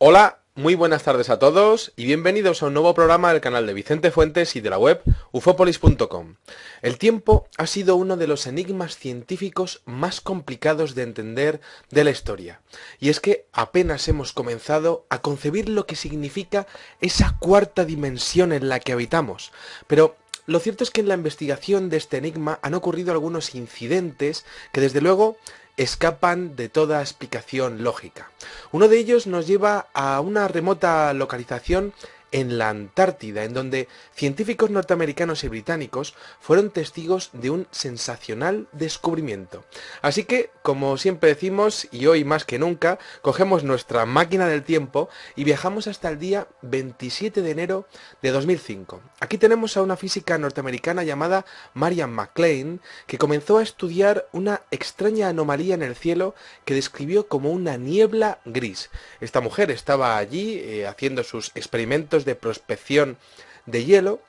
Hola, muy buenas tardes a todos y bienvenidos a un nuevo programa del canal de Vicente Fuentes y de la web ufopolis.com. El tiempo ha sido uno de los enigmas científicos más complicados de entender de la historia, y es que apenas hemos comenzado a concebir lo que significa esa cuarta dimensión en la que habitamos, pero lo cierto es que en la investigación de este enigma han ocurrido algunos incidentes que desde luego escapan de toda explicación lógica. Uno de ellos nos lleva a una remota localización en la Antártida, en donde científicos norteamericanos y británicos fueron testigos de un sensacional descubrimiento. Así que, como siempre decimos, y hoy más que nunca, cogemos nuestra máquina del tiempo y viajamos hasta el día 27 de enero de 2005. Aquí tenemos a una física norteamericana llamada Marian McLean, que comenzó a estudiar una extraña anomalía en el cielo que describió como una niebla gris. Esta mujer estaba allí eh, haciendo sus experimentos de prospección de hielo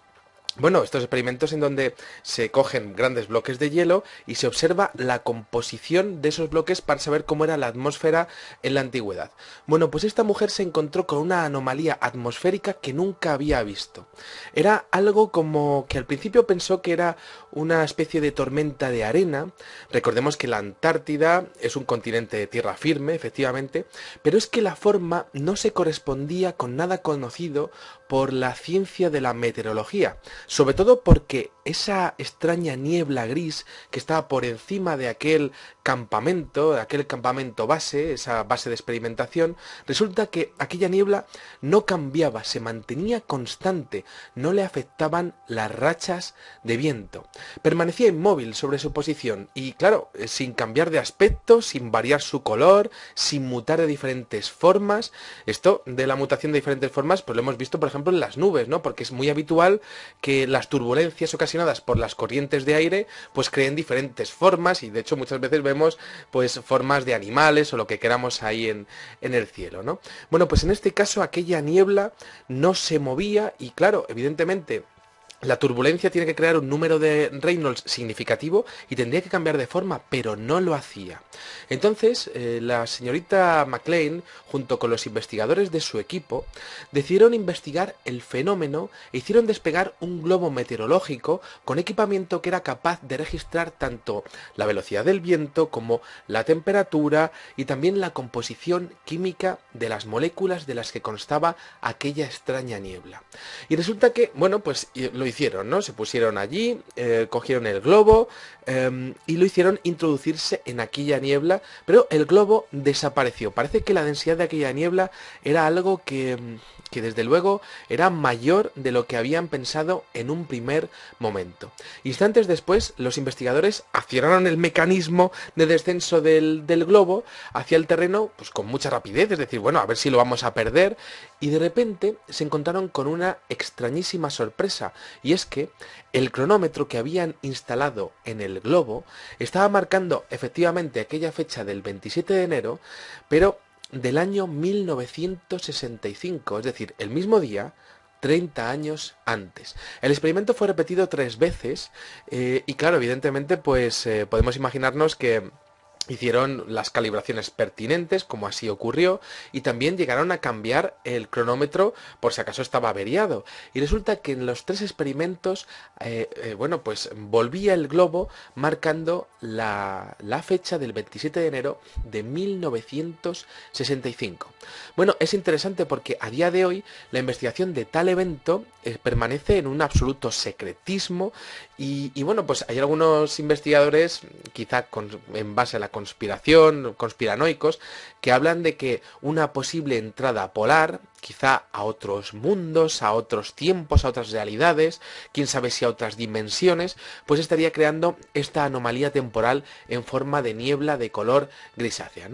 bueno, estos experimentos en donde se cogen grandes bloques de hielo y se observa la composición de esos bloques para saber cómo era la atmósfera en la antigüedad. Bueno, pues esta mujer se encontró con una anomalía atmosférica que nunca había visto. Era algo como que al principio pensó que era una especie de tormenta de arena. Recordemos que la Antártida es un continente de tierra firme, efectivamente, pero es que la forma no se correspondía con nada conocido por la ciencia de la meteorología, sobre todo porque esa extraña niebla gris que estaba por encima de aquel campamento, aquel campamento base, esa base de experimentación, resulta que aquella niebla no cambiaba, se mantenía constante, no le afectaban las rachas de viento. Permanecía inmóvil sobre su posición y, claro, eh, sin cambiar de aspecto, sin variar su color, sin mutar de diferentes formas. Esto de la mutación de diferentes formas, pues lo hemos visto, por ejemplo, en las nubes, ¿no? Porque es muy habitual que las turbulencias ocasionadas por las corrientes de aire, pues creen diferentes formas y, de hecho, muchas veces vemos pues formas de animales o lo que queramos ahí en, en el cielo, ¿no? Bueno, pues en este caso aquella niebla no se movía y claro, evidentemente la turbulencia tiene que crear un número de Reynolds significativo y tendría que cambiar de forma, pero no lo hacía. Entonces, eh, la señorita McLean, junto con los investigadores de su equipo, decidieron investigar el fenómeno e hicieron despegar un globo meteorológico con equipamiento que era capaz de registrar tanto la velocidad del viento como la temperatura y también la composición química de las moléculas de las que constaba aquella extraña niebla. Y resulta que, bueno, pues lo hicieron, ¿no? Se pusieron allí, eh, cogieron el globo em, y lo hicieron introducirse en aquella niebla, pero el globo desapareció. Parece que la densidad de aquella niebla era algo que em, que desde luego era mayor de lo que habían pensado en un primer momento. Instantes después, los investigadores acierraron el mecanismo de descenso del, globo hacia el terreno pues, con mucha rapidez, es decir, bueno, a ver si lo vamos a perder, y de repente se encontraron con una extrañísima sorpresa, y es que el cronómetro que habían instalado en el globo estaba marcando efectivamente aquella fecha del 27 de enero, pero del año 1965, es decir, el mismo día 30 años antes. El experimento fue repetido tres veces eh, y claro, evidentemente pues eh, podemos imaginarnos que hicieron las calibraciones pertinentes, como así ocurrió, y también llegaron a cambiar el cronómetro por si acaso estaba averiado. Y resulta que en los tres experimentos, eh, eh, bueno, pues volvía el globo marcando la, fecha del 27 de enero de 1965. Bueno, es interesante porque a día de hoy la investigación de tal evento eh, permanece en un absoluto secretismo y, bueno, pues hay algunos investigadores, quizá en base a la conspiración, conspiranoicos, que hablan de que una posible entrada polar, quizá a otros mundos, a otros tiempos, a otras realidades, quién sabe si a otras dimensiones, pues estaría creando esta anomalía temporal en forma de niebla de color grisácea,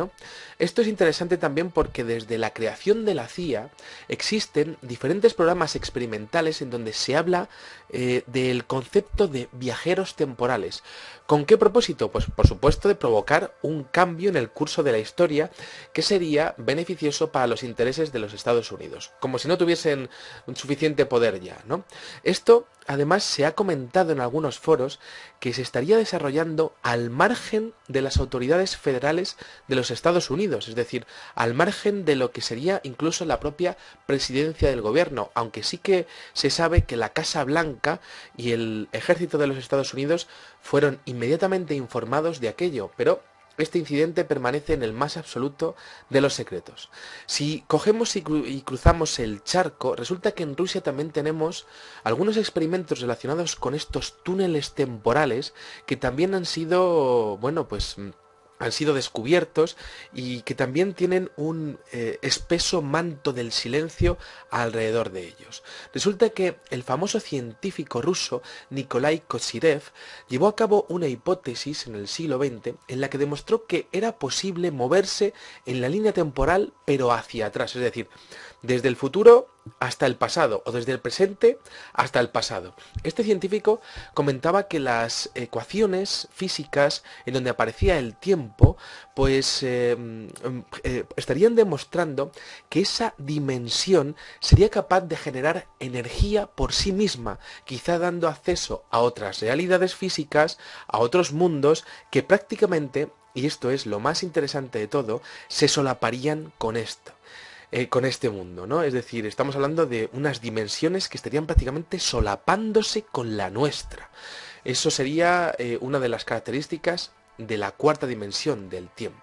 Esto es interesante también porque desde la creación de la CIA existen diferentes programas experimentales en donde se habla eh, del concepto de viajeros temporales. ¿Con qué propósito? Pues por supuesto de provocar un cambio en el curso de la historia que sería beneficioso para los intereses de los Estados Unidos, como si no tuviesen suficiente poder ya, ¿no? Esto, además, se ha comentado en algunos foros que se estaría desarrollando al margen de las autoridades federales de los Estados Unidos, es decir, al margen de lo que sería incluso la propia presidencia del gobierno, aunque sí que se sabe que la Casa Blanca y el ejército de los Estados Unidos fueron inmediatamente informados de aquello, pero este incidente permanece en el más absoluto de los secretos. Si cogemos y, cruzamos el charco, resulta que en Rusia también tenemos algunos experimentos relacionados con estos túneles temporales que también han sido, bueno, pues han sido descubiertos y que también tienen un eh, espeso manto del silencio alrededor de ellos. Resulta que el famoso científico ruso Nikolai Kosirev llevó a cabo una hipótesis en el siglo XX en la que demostró que era posible moverse en la línea temporal pero hacia atrás, es decir, desde el futuro hasta el pasado o desde el presente hasta el pasado. Este científico comentaba que las ecuaciones físicas en donde aparecía el tiempo pues eh, mm, eh, estarían demostrando que esa dimensión sería capaz de generar energía por sí misma, quizá dando acceso a otras realidades físicas, a otros mundos que prácticamente, y esto es lo más interesante de todo, se solaparían con esto. Eh, con este mundo, ¿no? Es decir, estamos hablando de unas dimensiones que estarían prácticamente solapándose con la nuestra. Eso sería eh, una de las características de la cuarta dimensión del tiempo.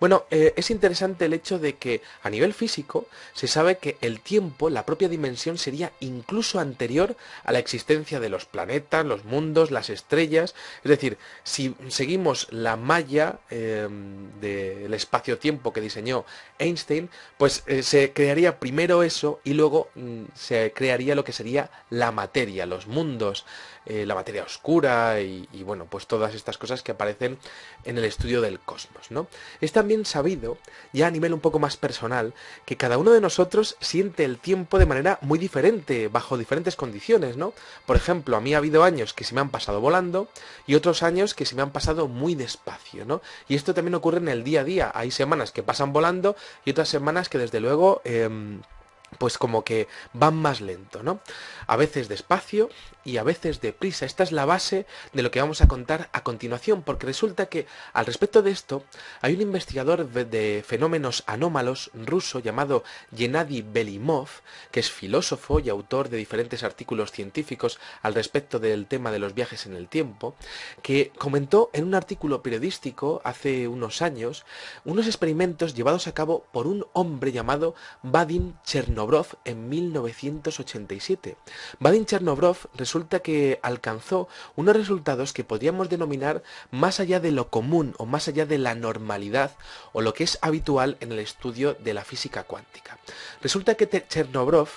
Bueno, eh, es interesante el hecho de que a nivel físico se sabe que el tiempo, la propia dimensión, sería incluso anterior a la existencia de los planetas, los mundos, las estrellas. Es decir, si seguimos la malla em, del espacio-tiempo que diseñó Einstein, pues eh, se crearía primero eso y luego mm, se crearía lo que sería la materia, los mundos, eh, la materia oscura y bueno, pues todas estas cosas que aparecen en el estudio del cosmos, ¿no? Es también sabido, ya a nivel un poco más personal, que cada uno de nosotros siente el tiempo de manera muy diferente, bajo diferentes condiciones, ¿no? Por ejemplo, a mí ha habido años que se me han pasado volando y otros años que se me han pasado muy despacio, ¿no? Y esto también ocurre en el día a día. Hay semanas que pasan volando y otras semanas que desde luego... Em, pues como que van más lento, ¿no? A veces despacio y a veces deprisa. Esta es la base de lo que vamos a contar a continuación, porque resulta que al respecto de esto hay un investigador de fenómenos anómalos ruso llamado Yenadi Belimov, que es filósofo y autor de diferentes artículos científicos al respecto del tema de los viajes en el tiempo, que comentó en un artículo periodístico hace unos años unos experimentos llevados a cabo por un hombre llamado Vadim Chernov en 1987. Vadim Chernobyl resulta que alcanzó unos resultados que podríamos denominar más allá de lo común o más allá de la normalidad o lo que es habitual en el estudio de la física cuántica. Resulta que Chernobyl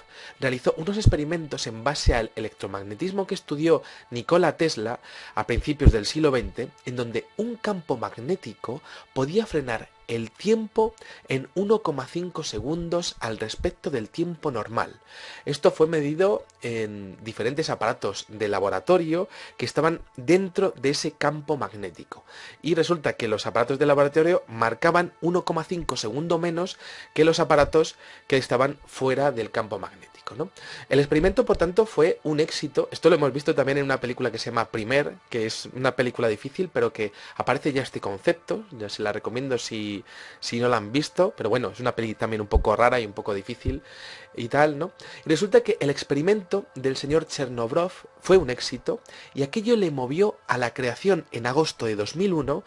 realizó unos experimentos en base al electromagnetismo que estudió Nikola Tesla a principios del siglo XX, en donde un campo magnético podía frenar el tiempo en 1,5 segundos al respecto del tiempo normal. Esto fue medido en diferentes aparatos de laboratorio que estaban dentro de ese campo magnético. Y resulta que los aparatos de laboratorio marcaban 1,5 segundos menos que los aparatos que estaban fuera del campo magnético. El experimento, por tanto, fue un éxito. Esto lo hemos visto también en una película que se llama Primer, que es una película difícil, pero que aparece ya este concepto. Ya se la recomiendo si, si no la han visto, pero bueno, es una peli también un poco rara y un poco difícil y tal, ¿no? resulta que el experimento del señor Chernobrov fue un éxito y aquello le movió a la creación en agosto de 2001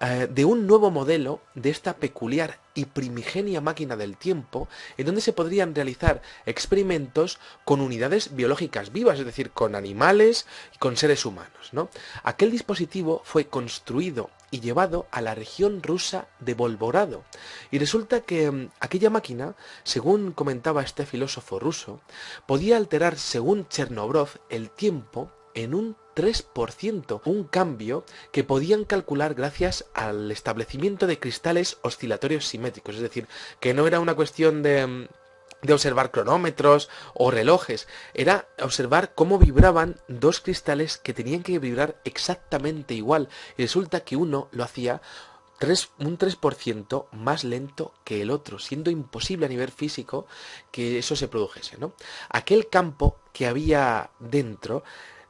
eh, de un nuevo modelo de esta peculiar y primigenia máquina del tiempo, en donde se podrían realizar experimentos con unidades biológicas vivas, es decir, con animales y con seres humanos. ¿no? Aquel dispositivo fue construido y llevado a la región rusa de Volvorado. Y resulta que mm, aquella máquina, según comentaba este filósofo ruso, podía alterar, según Chernobrov, el tiempo en un 3%, un cambio que podían calcular gracias al establecimiento de cristales oscilatorios simétricos, es decir, que no era una cuestión de observar cronómetros o relojes, era observar cómo vibraban dos cristales que tenían que vibrar exactamente igual. Y resulta que uno lo hacía un 3% más lento que el otro, siendo imposible a nivel físico que eso se produjese. ¿no? Aquel campo que había dentro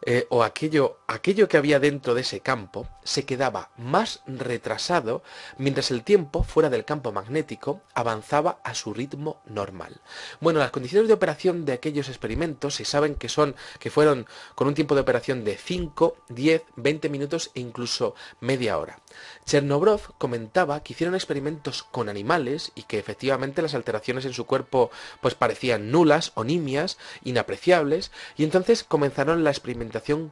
eh, o aquello, aquello que había dentro de ese campo se quedaba más retrasado mientras el tiempo fuera del campo magnético avanzaba a su ritmo normal. Bueno, las condiciones de operación de aquellos experimentos se saben que son que fueron con un tiempo de operación de 5, 10, 20 minutos e incluso media hora. Chernobrov comentaba que hicieron experimentos con animales y que efectivamente las alteraciones en su cuerpo pues parecían nulas o nimias, inapreciables, y entonces comenzaron la experimentación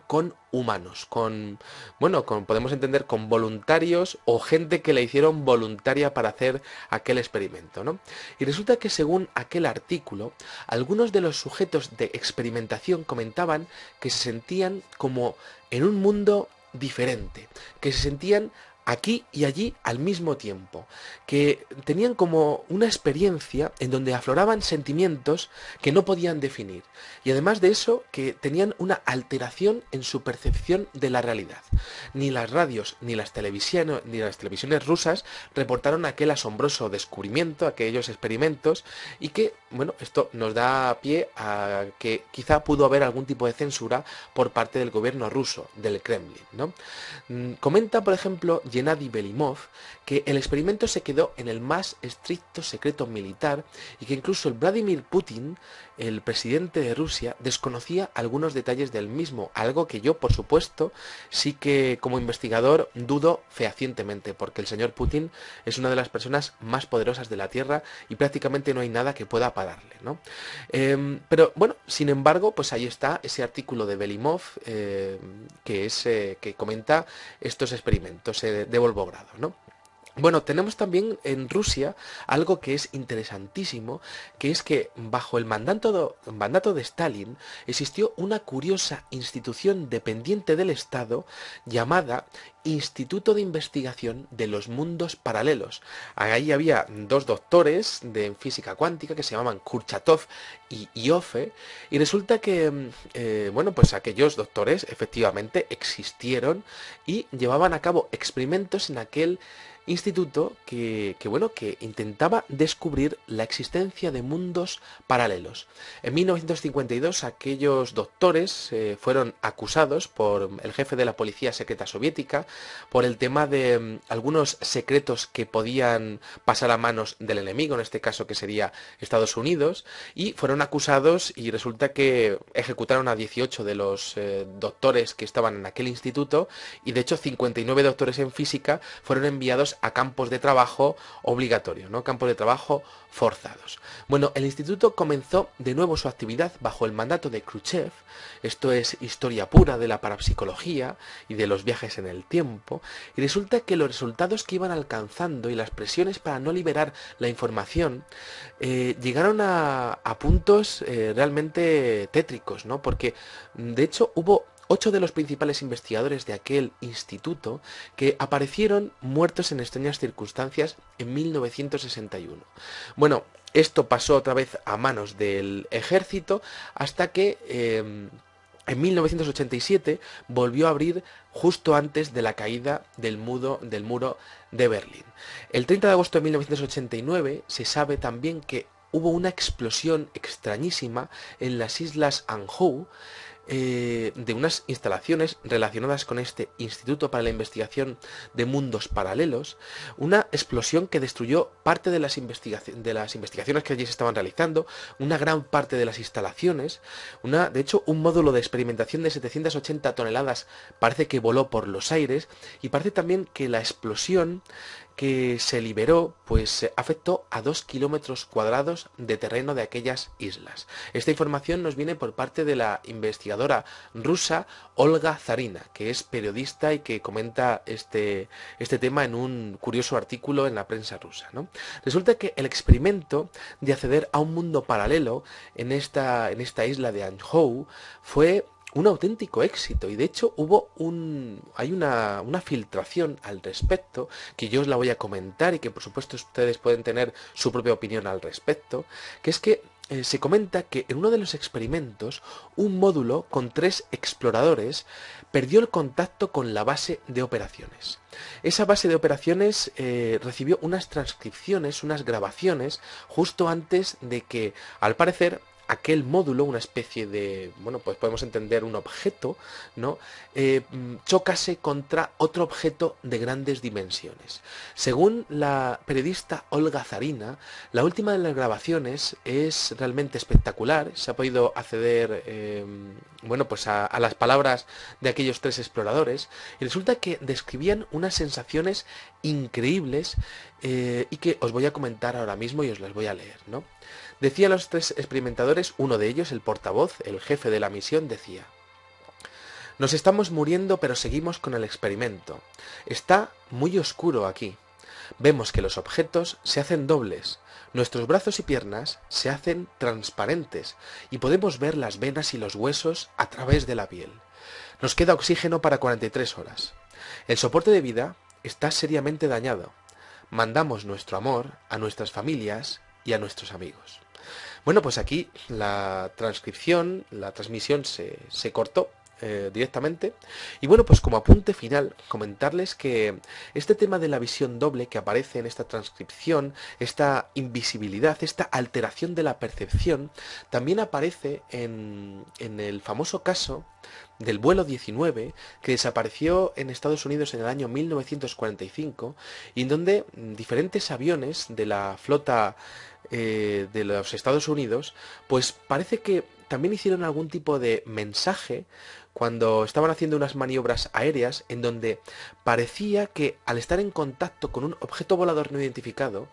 con humanos, con, bueno, con, podemos entender con voluntarios o gente que la hicieron voluntaria para hacer aquel experimento, ¿no? Y resulta que según aquel artículo, algunos de los sujetos de experimentación comentaban que se sentían como en un mundo diferente, que se sentían aquí y allí al mismo tiempo, que tenían como una experiencia en donde afloraban sentimientos que no podían definir, y además de eso, que tenían una alteración en su percepción de la realidad. Ni las radios, ni las televisiones, ni las televisiones rusas reportaron aquel asombroso descubrimiento, aquellos experimentos, y que, bueno, esto nos da pie a que quizá pudo haber algún tipo de censura por parte del gobierno ruso, del Kremlin, ¿no? Mm, comenta, por ejemplo, y Belimov que el experimento se quedó en el más estricto secreto militar y que incluso el Vladimir Putin, el presidente de Rusia, desconocía algunos detalles del mismo, algo que yo, por supuesto, sí que como investigador dudo fehacientemente, porque el señor Putin es una de las personas más poderosas de la Tierra y prácticamente no hay nada que pueda pararle, ¿no? Em, pero bueno, sin embargo, pues ahí está ese artículo de Belimov eh, que, eh, que comenta estos experimentos eh, de Volvogrado, ¿no? Bueno, tenemos también en Rusia algo que es interesantísimo, que es que bajo el mandato de, mandato de Stalin existió una curiosa institución dependiente del Estado llamada Instituto de Investigación de los Mundos Paralelos. Ahí había dos doctores de física cuántica que se llamaban Kurchatov y Iofe, y resulta que, mm, eh, bueno, pues aquellos doctores efectivamente existieron y llevaban a cabo experimentos en aquel instituto que, bueno, que intentaba descubrir la existencia de mundos paralelos. En 1952 aquellos doctores eh, fueron acusados por el jefe de la policía secreta soviética por el tema de mm, algunos secretos que podían pasar a manos del enemigo, en este caso que sería Estados Unidos, y fueron acusados y resulta que ejecutaron a 18 de los eh, doctores que estaban en aquel instituto y de hecho 59 doctores en física fueron enviados a campos de trabajo obligatorios, ¿no? campos de trabajo forzados. Bueno, el instituto comenzó de nuevo su actividad bajo el mandato de Khrushchev, esto es historia pura de la parapsicología y de los viajes en el tiempo, y resulta que los resultados que iban alcanzando y las presiones para no liberar la información eh, llegaron a, puntos eh, realmente tétricos, ¿no? porque de hecho hubo ocho de los principales investigadores de aquel instituto que aparecieron muertos en extrañas circunstancias en 1961. Bueno, esto pasó otra vez a manos del ejército hasta que... Em, en 1987 volvió a abrir justo antes de la caída del, mudo, del muro de Berlín. El 30 de agosto de 1989 se sabe también que hubo una explosión extrañísima en las islas Anjou eh, de unas instalaciones relacionadas con este Instituto para la Investigación de Mundos Paralelos, una explosión que destruyó parte de las, de las investigaciones que allí se estaban realizando, una gran parte de las instalaciones, una, de hecho un módulo de experimentación de 780 toneladas parece que voló por los aires y parece también que la explosión que se liberó pues afectó a dos kilómetros cuadrados de terreno de aquellas islas. Esta información nos viene por parte de la investigadora rusa Olga Zarina, que es periodista y que comenta este, este tema en un curioso artículo en la prensa rusa. Resulta que el experimento de acceder a un mundo paralelo en esta, en esta isla de Anjou fue un auténtico éxito y de hecho hubo un hay una, filtración al respecto que yo os la voy a comentar y que por supuesto ustedes pueden tener su propia opinión al respecto que es que eh, se comenta que en uno de los experimentos un módulo con tres exploradores perdió el contacto con la base de operaciones esa base de operaciones eh, recibió unas transcripciones unas grabaciones justo antes de que al parecer aquel módulo, una especie de, bueno, pues podemos entender un objeto, ¿no? Eh, mm, chocase contra otro objeto de grandes dimensiones. Según la periodista Olga Zarina, la última de las grabaciones es realmente espectacular. Se ha podido acceder, em, bueno, pues a, las palabras de aquellos tres exploradores y resulta que describían unas sensaciones increíbles eh, y que os voy a comentar ahora mismo y os las voy a leer, ¿no? Decía los tres experimentadores, uno de ellos, el portavoz, el jefe de la misión, decía, nos estamos muriendo pero seguimos con el experimento. Está muy oscuro aquí. Vemos que los objetos se hacen dobles, nuestros brazos y piernas se hacen transparentes y podemos ver las venas y los huesos a través de la piel. Nos queda oxígeno para 43 horas. El soporte de vida está seriamente dañado. Mandamos nuestro amor a nuestras familias y a nuestros amigos. Bueno, pues aquí la transcripción, la transmisión se, cortó eh, directamente. Y bueno, pues como apunte final, comentarles que este tema de la visión doble que aparece en esta transcripción, esta invisibilidad, esta alteración de la percepción, también aparece en, en el famoso caso del vuelo 19 que desapareció en Estados Unidos en el año 1945 y en donde diferentes aviones de la flota eh, de los Estados Unidos pues parece que también hicieron algún tipo de mensaje cuando estaban haciendo unas maniobras aéreas en donde parecía que al estar en contacto con un objeto volador no identificado,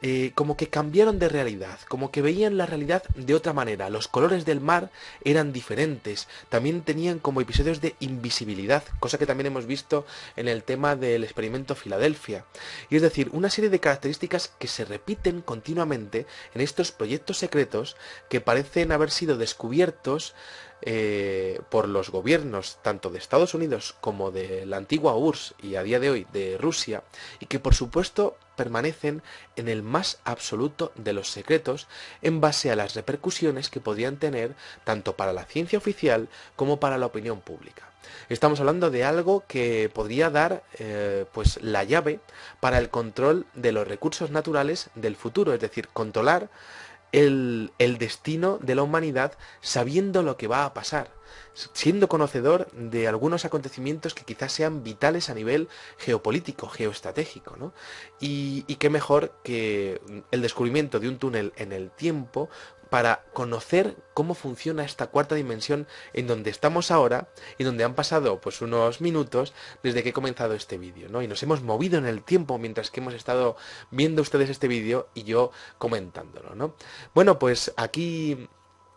eh, como que cambiaron de realidad, como que veían la realidad de otra manera, los colores del mar eran diferentes, también tenían como episodios de invisibilidad, cosa que también hemos visto en el tema del experimento Filadelfia. Y es decir, una serie de características que se repiten continuamente en estos proyectos secretos que parecen haber sido descubiertos eh, por los gobiernos tanto de Estados Unidos como de la antigua URSS y a día de hoy de Rusia, y que por supuesto permanecen en el más absoluto de los secretos en base a las repercusiones que podían tener tanto para la ciencia oficial como para la opinión pública. Estamos hablando de algo que podría dar eh, pues la llave para el control de los recursos naturales del futuro, es decir, controlar el, destino de la humanidad sabiendo lo que va a pasar siendo conocedor de algunos acontecimientos que quizás sean vitales a nivel geopolítico, geoestratégico, ¿no? y qué mejor que el descubrimiento de un túnel en el tiempo para conocer cómo funciona esta cuarta dimensión en donde estamos ahora y donde han pasado pues unos minutos desde que he comenzado este vídeo, ¿no? Y nos hemos movido en el tiempo mientras que hemos estado viendo ustedes este vídeo y yo comentándolo, ¿no? Bueno, pues aquí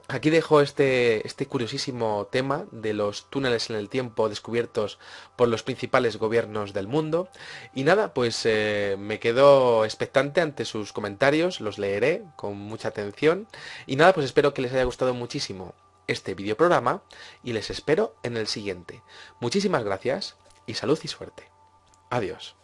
Aquí dejo este, este curiosísimo tema de los túneles en el tiempo descubiertos por los principales gobiernos del mundo. Y nada, pues eh, me quedo expectante ante sus comentarios, los leeré con mucha atención. Y nada, pues espero que les haya gustado muchísimo este videoprograma y les espero en el siguiente. Muchísimas gracias y salud y suerte. Adiós.